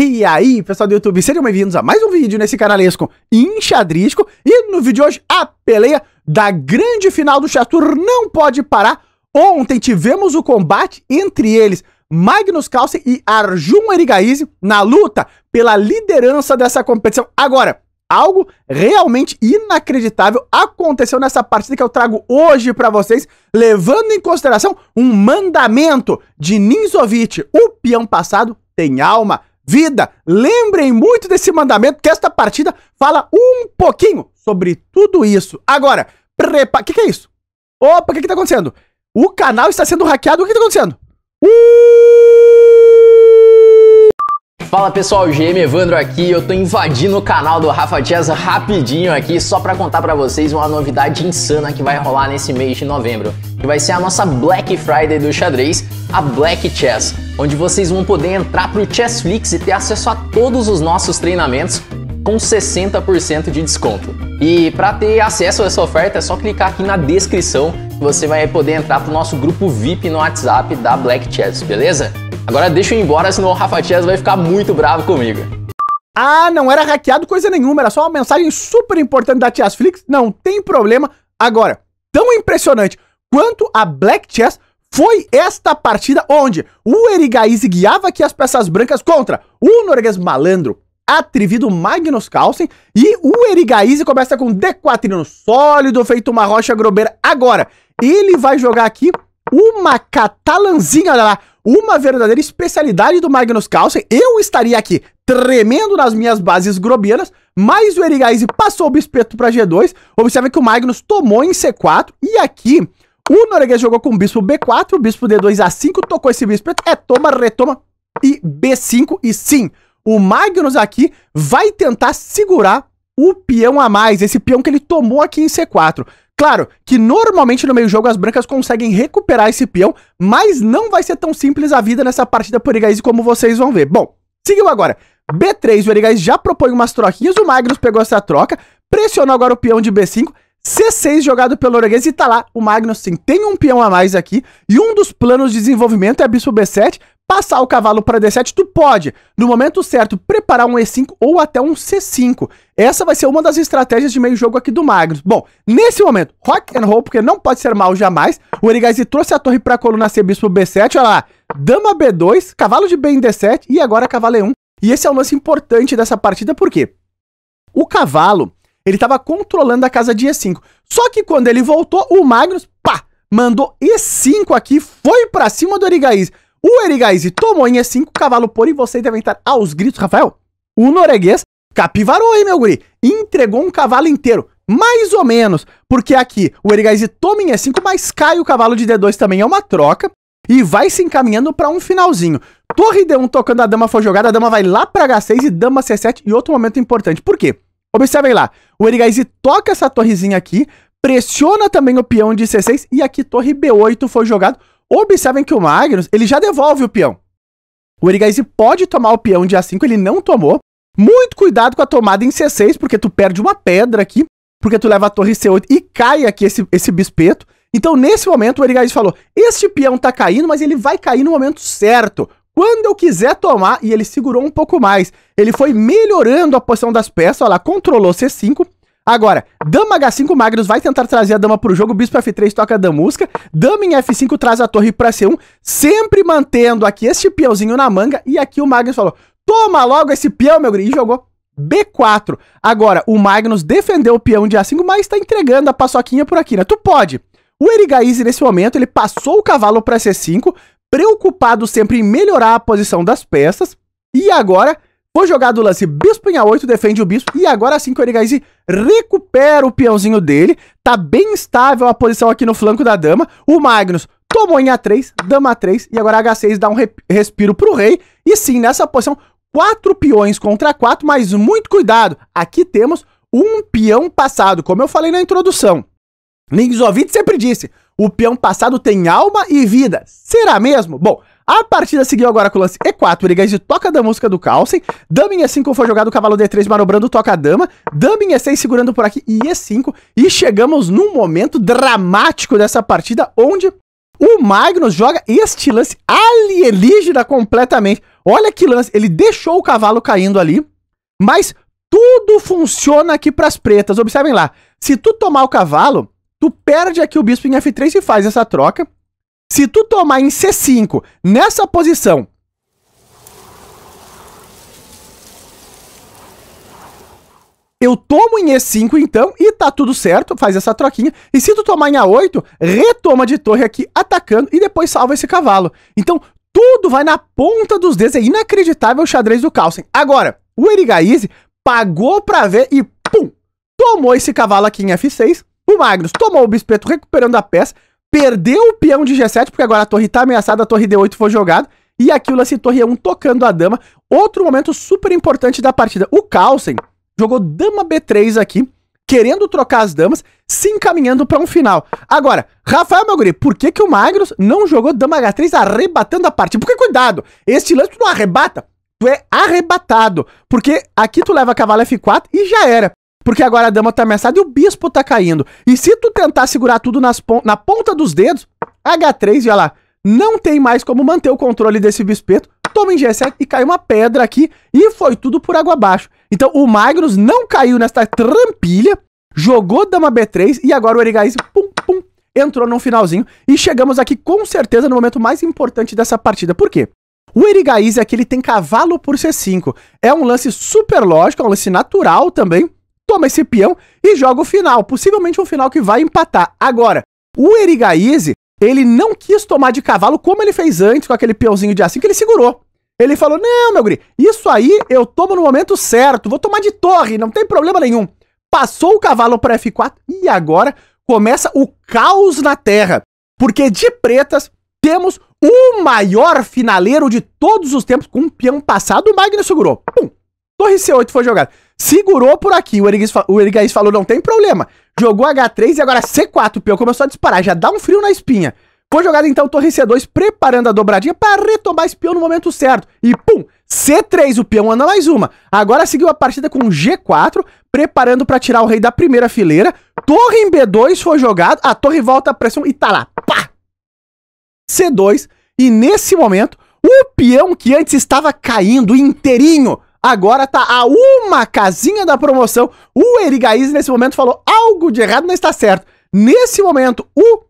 E aí, pessoal do YouTube, sejam bem-vindos a mais um vídeo nesse canalesco enxadrisco. E no vídeo de hoje, a peleia da grande final do Chatur não pode parar. Ontem tivemos o combate entre eles, Magnus Carlsen e Arjun Erigaize, na luta pela liderança dessa competição. Agora, algo realmente inacreditável aconteceu nessa partida que eu trago hoje para vocês, levando em consideração um mandamento de Ninzovic, o peão passado tem alma vida. Lembrem muito desse mandamento, que esta partida fala um pouquinho sobre tudo isso. Agora, prepa O que, que, é isso? Opa, o que, está acontecendo? O canal está sendo hackeado. O que, está acontecendo? Uh... Fala pessoal, GM Evandro aqui. Eu tô invadindo o canal do Rafa Dias rapidinho aqui só para contar para vocês uma novidade insana que vai rolar nesse mês de novembro, que vai ser a nossa Black Friday do xadrez, a Black Chess onde vocês vão poder entrar para o Chessflix e ter acesso a todos os nossos treinamentos com 60% de desconto. E para ter acesso a essa oferta é só clicar aqui na descrição que você vai poder entrar para o nosso grupo VIP no WhatsApp da Black Chess, beleza? Agora deixa eu ir embora, senão o Rafa Chess vai ficar muito bravo comigo. Ah, não era hackeado coisa nenhuma, era só uma mensagem super importante da Chessflix, não tem problema. Agora, tão impressionante quanto a Black Chess foi esta partida onde o Erigaize guiava aqui as peças brancas contra o norueguês malandro, atrevido Magnus Carlsen, e o Erigaize começa com D4 sólido, feito uma rocha grobeira. Agora, ele vai jogar aqui uma catalanzinha, olha lá, uma verdadeira especialidade do Magnus Carlsen. Eu estaria aqui tremendo nas minhas bases grobeiras, mas o Erigaize passou o bispeto para G2. Observe que o Magnus tomou em C4 e aqui o norueguês jogou com o bispo B4, o bispo D2 A5, tocou esse bispo, é toma, retoma e B5. E sim, o Magnus aqui vai tentar segurar o peão a mais, esse peão que ele tomou aqui em C4. Claro que normalmente no meio jogo as brancas conseguem recuperar esse peão, mas não vai ser tão simples a vida nessa partida por Igaiz como vocês vão ver. Bom, seguiu agora. B3, o Erigais já propõe umas troquinhas, o Magnus pegou essa troca, pressionou agora o peão de B5 C6 jogado pelo norueguês e tá lá. O Magnussen tem um peão a mais aqui. E um dos planos de desenvolvimento é Bispo B7. Passar o cavalo para D7, tu pode, no momento certo, preparar um E5 ou até um C5. Essa vai ser uma das estratégias de meio jogo aqui do Magnus. Bom, nesse momento, rock and roll, porque não pode ser mal jamais. O Origasi trouxe a torre para a coluna C, bispo B7, olha lá. Dama B2, cavalo de B em D7 e agora cavalo E1. E esse é o lance importante dessa partida, por quê? O cavalo, ele estava controlando a casa e 5. Só que quando ele voltou, o Magnus, pá, mandou E5 aqui, foi para cima do Erigaiz. O Erigaiz tomou em E5, cavalo por e você deve estar aos gritos, Rafael. O norueguês capivarou aí, meu guri. Entregou um cavalo inteiro. Mais ou menos, porque aqui o Erigaiz toma em E5, mas cai o cavalo de D2 também, é uma troca, e vai se encaminhando para um finalzinho. Torre D1 tocando, a dama foi jogada, a dama vai lá para H6 e dama C7, e outro momento importante, por quê? Observem lá, o Erigaizi toca essa torrezinha aqui, pressiona também o peão de C6 e aqui torre B8 foi jogado. Observem que o Magnus, ele já devolve o peão. O Erigaizi pode tomar o peão de A5, ele não tomou. Muito cuidado com a tomada em C6, porque tu perde uma pedra aqui, porque tu leva a torre C8 e cai aqui esse, esse bispeto. Então, nesse momento, o Erigaiz falou, este peão tá caindo, mas ele vai cair no momento certo. Quando eu quiser tomar, e ele segurou um pouco mais. Ele foi melhorando a posição das peças, olha lá, controlou C5. Agora, dama H5, Magnus vai tentar trazer a dama pro jogo, bispo F3 toca a damusca, dama em F5 traz a torre pra C1, sempre mantendo aqui este peãozinho na manga, e aqui o Magnus falou, toma logo esse peão, meu grito. e jogou B4. Agora, o Magnus defendeu o peão de A5, mas tá entregando a paçoquinha por aqui, né? Tu pode. O Erigaize, nesse momento, ele passou o cavalo para C5, preocupado sempre em melhorar a posição das peças. E agora foi jogado o lance bispo em A8, defende o bispo. E agora sim, Korigaizi recupera o peãozinho dele. Tá bem estável a posição aqui no flanco da dama. O Magnus tomou em A3, dama A3. E agora H6 dá um respiro pro rei. E sim, nessa posição, quatro peões contra quatro. Mas muito cuidado, aqui temos um peão passado, como eu falei na introdução. Lingzovic sempre disse: o peão passado tem alma e vida. Será mesmo? Bom, a partida seguiu agora com o lance E4, Urigais de toca da música do Carlsen. Dama em E5 foi jogado, o cavalo D3 manobrando, toca a dama. Dama em E6 segurando por aqui e E5. E chegamos num momento dramático dessa partida, onde o Magnus joga este lance alienígena completamente. Olha que lance, ele deixou o cavalo caindo ali, mas tudo funciona aqui para as pretas. Observem lá, se tu tomar o cavalo, tu perde aqui o bispo em F3 e faz essa troca. Se tu tomar em C5, nessa posição, eu tomo em E5 então e tá tudo certo, faz essa troquinha. E se tu tomar em A8, retoma de torre aqui, atacando e depois salva esse cavalo. Então, tudo vai na ponta dos dedos, é inacreditável o xadrez do Carlsen. Agora, o Erigaize pagou pra ver e pum, tomou esse cavalo aqui em F6, o Magnus tomou o bispeto recuperando a peça, perdeu o peão de G7, porque agora a torre tá ameaçada, a torre D8 foi jogada. E aqui o lance torre a é 1 tocando a dama. Outro momento super importante da partida. O Carlsen jogou dama B3 aqui, querendo trocar as damas, se encaminhando para um final. Agora, Rafael Maguri, por que, que o Magnus não jogou dama H3 arrebatando a partida? Porque cuidado, este lance tu não arrebata, tu é arrebatado. Porque aqui tu leva cavalo F4 e já era porque agora a dama tá ameaçada e o bispo tá caindo. E se tu tentar segurar tudo nas pon na ponta dos dedos, H3, e olha lá, não tem mais como manter o controle desse bispeto, toma em G7 e cai uma pedra aqui, e foi tudo por água abaixo. Então o Magnus não caiu nesta trampilha, jogou dama B3, e agora o Erigaiz, pum, pum, entrou num finalzinho, e chegamos aqui com certeza no momento mais importante dessa partida. Por quê? O Erigaiz aqui é ele tem cavalo por C5. É um lance super lógico, é um lance natural também, toma esse peão e joga o final, possivelmente um final que vai empatar. Agora, o Erigaize, ele não quis tomar de cavalo como ele fez antes com aquele peãozinho de assim que ele segurou. Ele falou: "Não, meu guri, isso aí eu tomo no momento certo, vou tomar de torre, não tem problema nenhum". Passou o cavalo para F4 e agora começa o caos na terra, porque de pretas temos o maior finaleiro de todos os tempos com um peão passado, o Magnus segurou. Pum. Torre C8 foi jogada. Segurou por aqui. O Erigaís, o Erigaís falou: não tem problema. Jogou H3 e agora C4. O peão começou a disparar. Já dá um frio na espinha. Foi jogada então Torre C2, preparando a dobradinha para retomar peão no momento certo. E pum! C3, o peão anda mais uma. Agora seguiu a partida com G4, preparando para tirar o rei da primeira fileira. Torre em B2 foi jogado, a torre volta a pressão e tá lá. Pá! C2, e nesse momento, o peão que antes estava caindo inteirinho agora tá a uma casinha da promoção. O Erigaize, nesse momento, falou algo de errado, não está certo. Nesse momento, o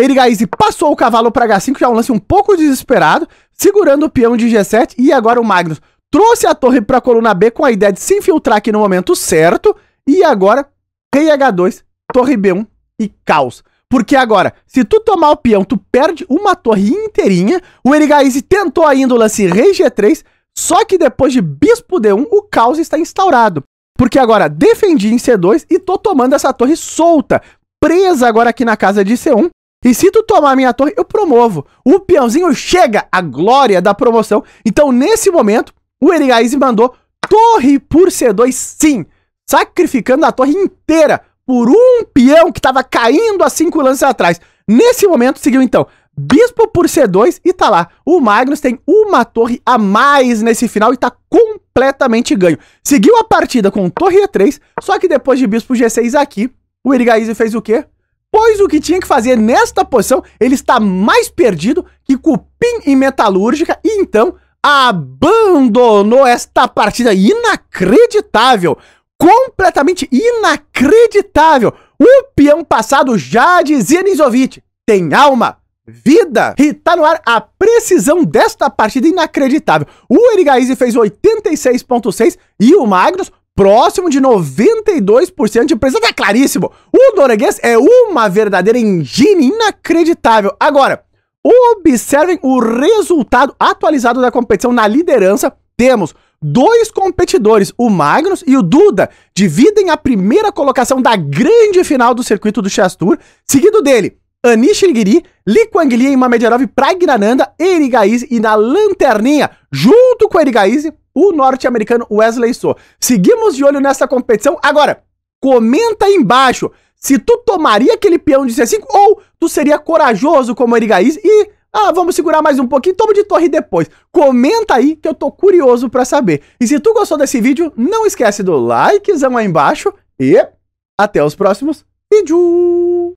Erigaize passou o cavalo para H5, já é um lance um pouco desesperado, segurando o peão de G7, e agora o Magnus trouxe a torre para a coluna B com a ideia de se infiltrar aqui no momento certo, e agora rei H2, torre B1 e caos. Porque agora, se tu tomar o peão, tu perde uma torre inteirinha, o Erigaize tentou ainda o lance rei G3, só que depois de bispo D1, o caos está instaurado. Porque agora defendi em C2 e tô tomando essa torre solta, presa agora aqui na casa de C1. E se tu tomar minha torre, eu promovo. O peãozinho chega à glória da promoção. Então, nesse momento, o Erigaize mandou torre por C2 sim, sacrificando a torre inteira por um peão que estava caindo há cinco lances atrás. Nesse momento, seguiu então Bispo por C2 e tá lá. O Magnus tem uma torre a mais nesse final e tá completamente ganho. Seguiu a partida com torre E3, só que depois de Bispo G6 aqui, o Irigaíze fez o quê? Pois o que tinha que fazer nesta posição, ele está mais perdido que Cupim e Metalúrgica, e então abandonou esta partida inacreditável, completamente inacreditável. O peão passado já dizia Nizovic, tem alma, vida. E tá no ar a precisão desta partida inacreditável. O Erigaize fez 86.6 e o Magnus próximo de 92% de precisão. Tá claríssimo. O norueguês é uma verdadeira engine inacreditável. Agora, observem o resultado atualizado da competição na liderança. Temos dois competidores, o Magnus e o Duda, dividem a primeira colocação da grande final do circuito do Chess Tour, seguido dele Anish Nigiri, Liquangli em Mamedjarov, Pragrananda, Erigaiz e na lanterninha, junto com Erigaiz, o norte-americano Wesley So. Seguimos de olho nessa competição. Agora, comenta aí embaixo se tu tomaria aquele peão de C5 ou tu seria corajoso como Erigaiz e ah, vamos segurar mais um pouquinho, toma de torre depois. Comenta aí que eu tô curioso para saber. E se tu gostou desse vídeo, não esquece do likezão aí embaixo e até os próximos vídeos.